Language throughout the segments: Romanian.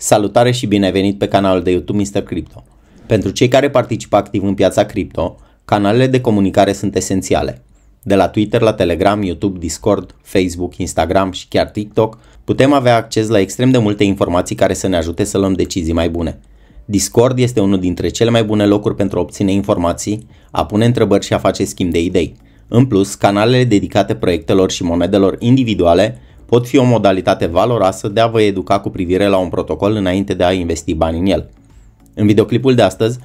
Salutare și binevenit pe canalul de YouTube Mr. Crypto. Pentru cei care participă activ în piața cripto, canalele de comunicare sunt esențiale. De la Twitter la Telegram, YouTube, Discord, Facebook, Instagram și chiar TikTok, putem avea acces la extrem de multe informații care să ne ajute să luăm decizii mai bune. Discord este unul dintre cele mai bune locuri pentru a obține informații, a pune întrebări și a face schimb de idei. În plus, canalele dedicate proiectelor și monedelor individuale pot fi o modalitate valoroasă de a vă educa cu privire la un protocol înainte de a investi bani în el. În videoclipul de astăzi,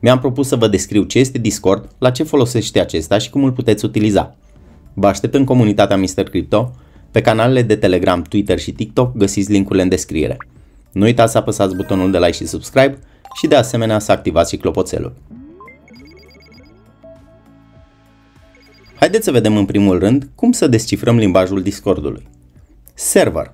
mi-am propus să vă descriu ce este Discord, la ce folosește acesta și cum îl puteți utiliza. Vă aștept în comunitatea Mr. Crypto, pe canalele de Telegram, Twitter și TikTok găsiți linkurile în descriere. Nu uitați să apăsați butonul de like și subscribe și de asemenea să activați și clopoțelul. Haideți să vedem în primul rând cum să descifrăm limbajul Discordului. Server.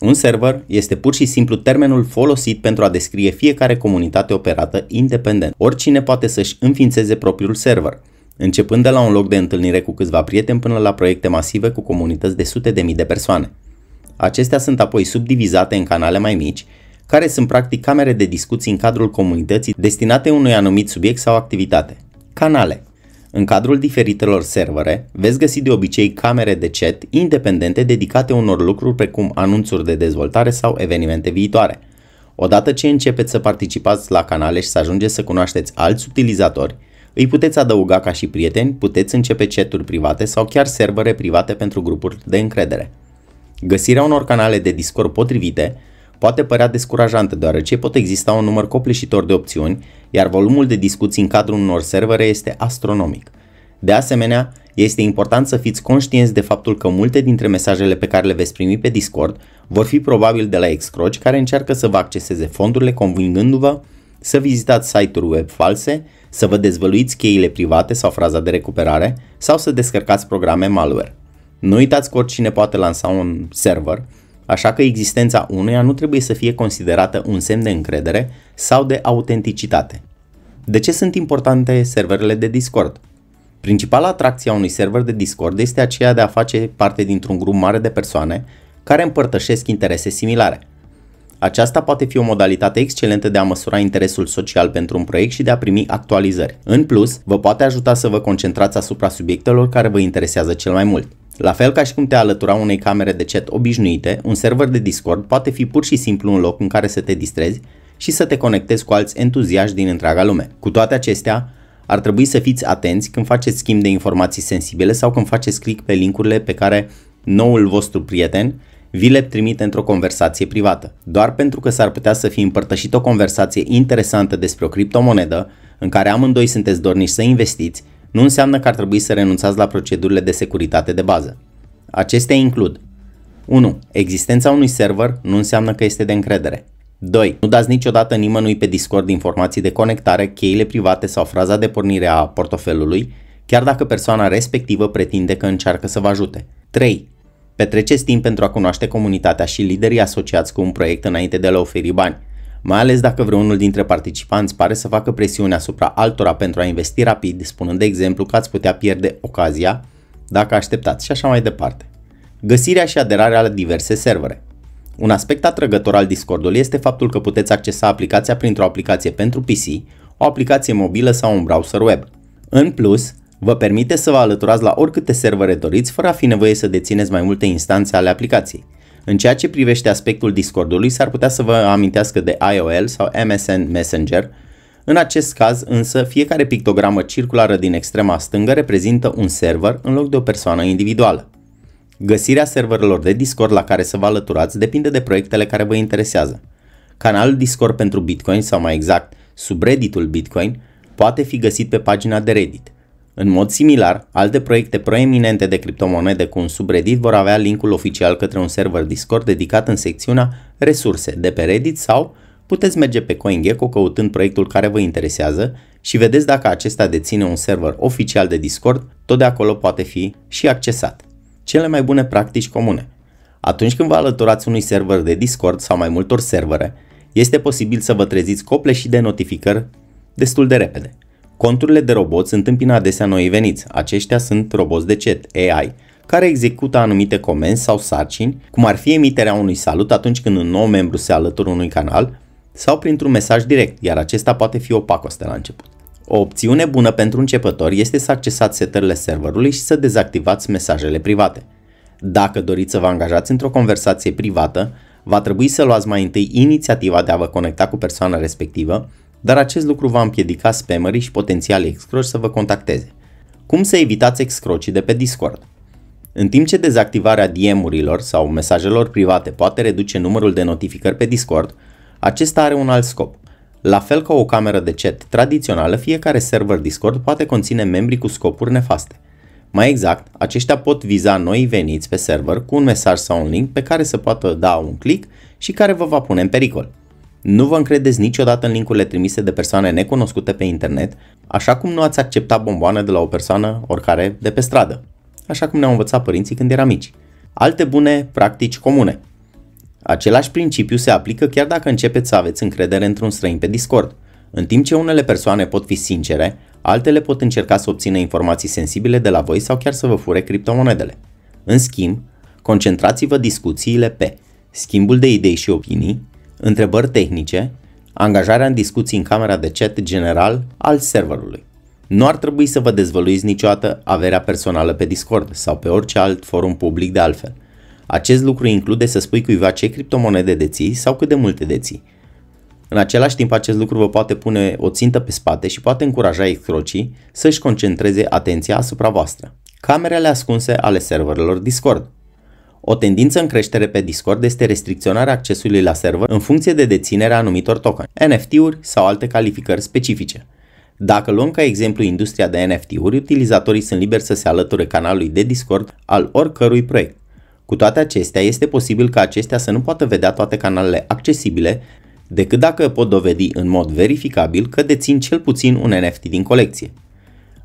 Un server este pur și simplu termenul folosit pentru a descrie fiecare comunitate operată independent. Oricine poate să-și înființeze propriul server, începând de la un loc de întâlnire cu câțiva prieteni până la proiecte masive cu comunități de sute de mii de persoane. Acestea sunt apoi subdivizate în canale mai mici, care sunt practic camere de discuții în cadrul comunității destinate unui anumit subiect sau activitate. Canale în cadrul diferitelor servere, veți găsi de obicei camere de chat independente dedicate unor lucruri precum anunțuri de dezvoltare sau evenimente viitoare. Odată ce începeți să participați la canale și să ajungeți să cunoașteți alți utilizatori, îi puteți adăuga ca și prieteni, puteți începe chaturi private sau chiar servere private pentru grupuri de încredere. Găsirea unor canale de Discord potrivite poate părea descurajantă deoarece pot exista un număr copleșitor de opțiuni, iar volumul de discuții în cadrul unor servere este astronomic. De asemenea, este important să fiți conștienți de faptul că multe dintre mesajele pe care le veți primi pe Discord vor fi probabil de la excroci care încearcă să vă acceseze fondurile convingându-vă să vizitați site-uri web false, să vă dezvăluiți cheile private sau fraza de recuperare sau să descărcați programe malware. Nu uitați că oricine poate lansa un server, Așa că existența unuia nu trebuie să fie considerată un semn de încredere sau de autenticitate. De ce sunt importante serverele de Discord? Principala atracție a unui server de Discord este aceea de a face parte dintr-un grup mare de persoane care împărtășesc interese similare. Aceasta poate fi o modalitate excelentă de a măsura interesul social pentru un proiect și de a primi actualizări. În plus, vă poate ajuta să vă concentrați asupra subiectelor care vă interesează cel mai mult. La fel ca și cum te alătura unei camere de chat obișnuite, un server de Discord poate fi pur și simplu un loc în care să te distrezi și să te conectezi cu alți entuziaști din întreaga lume. Cu toate acestea, ar trebui să fiți atenți când faceți schimb de informații sensibile sau când faceți click pe linkurile pe care noul vostru prieten vi le trimite într-o conversație privată. Doar pentru că s-ar putea să fi împărtășit o conversație interesantă despre o criptomonedă în care amândoi sunteți dorniți să investiți, nu înseamnă că ar trebui să renunțați la procedurile de securitate de bază. Acestea includ 1. Existența unui server nu înseamnă că este de încredere. 2. Nu dați niciodată nimănui pe Discord informații de conectare, cheile private sau fraza de pornire a portofelului, chiar dacă persoana respectivă pretinde că încearcă să vă ajute. 3. Petreceți timp pentru a cunoaște comunitatea și liderii asociați cu un proiect înainte de a le oferi bani mai ales dacă vreunul dintre participanți pare să facă presiune asupra altora pentru a investi rapid, spunând de exemplu că ați putea pierde ocazia dacă așteptați și așa mai departe. Găsirea și aderarea la diverse servere. Un aspect atrăgător al Discordului este faptul că puteți accesa aplicația printr-o aplicație pentru PC, o aplicație mobilă sau un browser web. În plus, vă permite să vă alăturați la oricâte servere doriți fără a fi nevoie să dețineți mai multe instanțe ale aplicației. În ceea ce privește aspectul Discordului, s-ar putea să vă amintească de IOL sau MSN Messenger. În acest caz, însă, fiecare pictogramă circulară din extrema stângă reprezintă un server în loc de o persoană individuală. Găsirea serverelor de Discord la care să vă alăturați depinde de proiectele care vă interesează. Canalul Discord pentru Bitcoin sau mai exact subredditul Bitcoin poate fi găsit pe pagina de Reddit – în mod similar, alte proiecte proeminente de criptomonede cu un subreddit vor avea linkul oficial către un server Discord dedicat în secțiunea Resurse de pe Reddit sau puteți merge pe CoinGecko căutând proiectul care vă interesează și vedeți dacă acesta deține un server oficial de Discord, tot de acolo poate fi și accesat. Cele mai bune practici comune Atunci când vă alăturați unui server de Discord sau mai multor servere, este posibil să vă treziți copleșit de notificări destul de repede. Conturile de roboți întâmpină adesea noi veniți. Aceștia sunt roboți de chat, AI, care execută anumite comenzi sau sarcini, cum ar fi emiterea unui salut atunci când un nou membru se alătură unui canal, sau printr-un mesaj direct, iar acesta poate fi opac de la început. O opțiune bună pentru începători este să accesați setările serverului și să dezactivați mesajele private. Dacă doriți să vă angajați într-o conversație privată, va trebui să luați mai întâi inițiativa de a vă conecta cu persoana respectivă dar acest lucru va împiedica spamării și potențialii excroci să vă contacteze. Cum să evitați excrocii de pe Discord? În timp ce dezactivarea DM-urilor sau mesajelor private poate reduce numărul de notificări pe Discord, acesta are un alt scop. La fel ca o cameră de chat tradițională, fiecare server Discord poate conține membri cu scopuri nefaste. Mai exact, aceștia pot viza noi veniți pe server cu un mesaj sau un link pe care se poate da un click și care vă va pune în pericol. Nu vă încredeți niciodată în linkurile trimise de persoane necunoscute pe internet, așa cum nu ați accepta bomboane de la o persoană oricare de pe stradă, așa cum ne-au învățat părinții când eram mici. Alte bune practici comune. Același principiu se aplică chiar dacă începeți să aveți încredere într-un străin pe Discord. În timp ce unele persoane pot fi sincere, altele pot încerca să obțină informații sensibile de la voi sau chiar să vă fure criptomonedele. În schimb, concentrați-vă discuțiile pe schimbul de idei și opinii, întrebări tehnice, angajarea în discuții în camera de chat general al serverului. Nu ar trebui să vă dezvăluiți niciodată averea personală pe Discord sau pe orice alt forum public de altfel. Acest lucru include să spui cuiva ce criptomonede deții sau cât de multe deții. În același timp, acest lucru vă poate pune o țintă pe spate și poate încuraja excrocii să-și concentreze atenția asupra voastră. Camerele ascunse ale serverelor Discord o tendință în creștere pe Discord este restricționarea accesului la server în funcție de deținerea anumitor token, NFT-uri sau alte calificări specifice. Dacă luăm ca exemplu industria de NFT-uri, utilizatorii sunt liberi să se alăture canalului de Discord al oricărui proiect. Cu toate acestea, este posibil ca acestea să nu poată vedea toate canalele accesibile, decât dacă pot dovedi în mod verificabil că dețin cel puțin un NFT din colecție.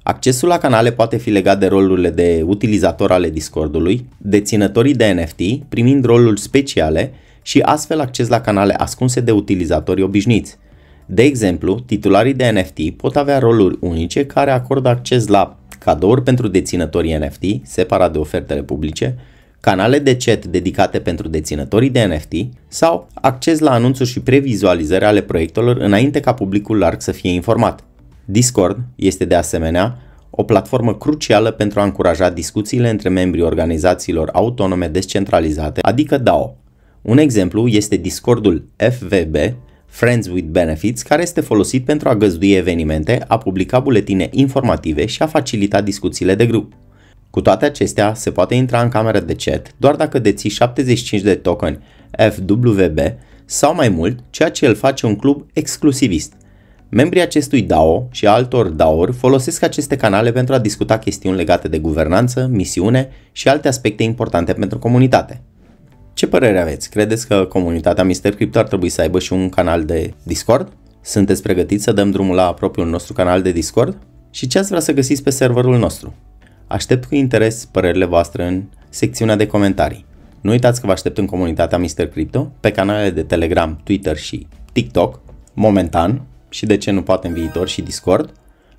Accesul la canale poate fi legat de rolurile de utilizator ale Discordului, deținătorii de NFT primind roluri speciale și astfel acces la canale ascunse de utilizatorii obișnuiți. De exemplu, titularii de NFT pot avea roluri unice care acordă acces la cadouri pentru deținătorii NFT, separat de ofertele publice, canale de chat dedicate pentru deținătorii de NFT sau acces la anunțuri și previzualizări ale proiectelor înainte ca publicul larg să fie informat. Discord este de asemenea o platformă crucială pentru a încuraja discuțiile între membrii organizațiilor autonome descentralizate, adică DAO. Un exemplu este Discordul FVB, Friends with Benefits, care este folosit pentru a găzdui evenimente, a publica buletine informative și a facilita discuțiile de grup. Cu toate acestea, se poate intra în cameră de chat doar dacă deții 75 de token FWB sau mai mult, ceea ce îl face un club exclusivist. Membrii acestui DAO și altor DAO-uri folosesc aceste canale pentru a discuta chestiuni legate de guvernanță, misiune și alte aspecte importante pentru comunitate. Ce părere aveți? Credeți că comunitatea Mister Crypto ar trebui să aibă și un canal de Discord? Sunteți pregătiți să dăm drumul la propriul nostru canal de Discord? Și ce ați vrea să găsiți pe serverul nostru? Aștept cu interes părerile voastre în secțiunea de comentarii. Nu uitați că vă aștept în comunitatea Mister Crypto, pe canalele de Telegram, Twitter și TikTok, momentan, și de ce nu poate în viitor și Discord,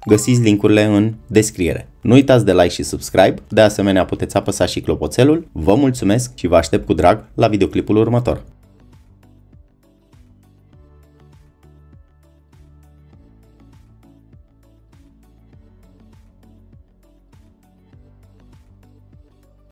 găsiți linkurile în descriere. Nu uitați de like și subscribe, de asemenea puteți apăsa și clopoțelul. Vă mulțumesc și vă aștept cu drag la videoclipul următor.